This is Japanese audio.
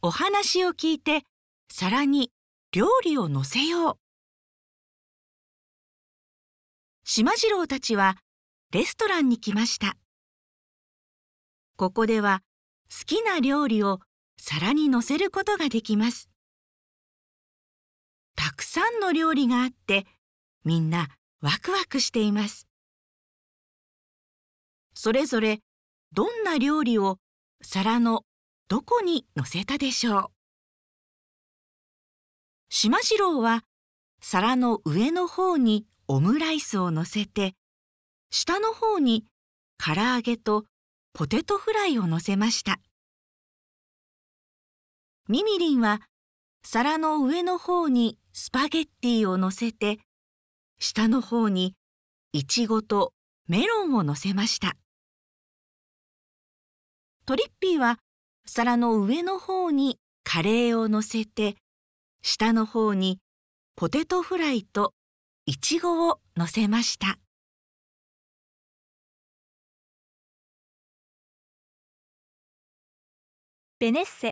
お話を聞いて皿に料理をのせよう。島次郎たちはレストランに来ました。ここでは好きな料理を皿にのせることができます。たくさんの料理があってみんなワクワクしています。それぞれどんな料理を皿のどこに載せたでしょうしまじろうは皿の上の方にオムライスを乗せて下の方に唐揚げとポテトフライをのせましたみみりんは皿の上の方にスパゲッティをのせて下の方にいちごとメロンをのせましたトリッピーは皿の上の方にカレーをのせて、下の方にポテトフライといちごをのせました。ベネッセ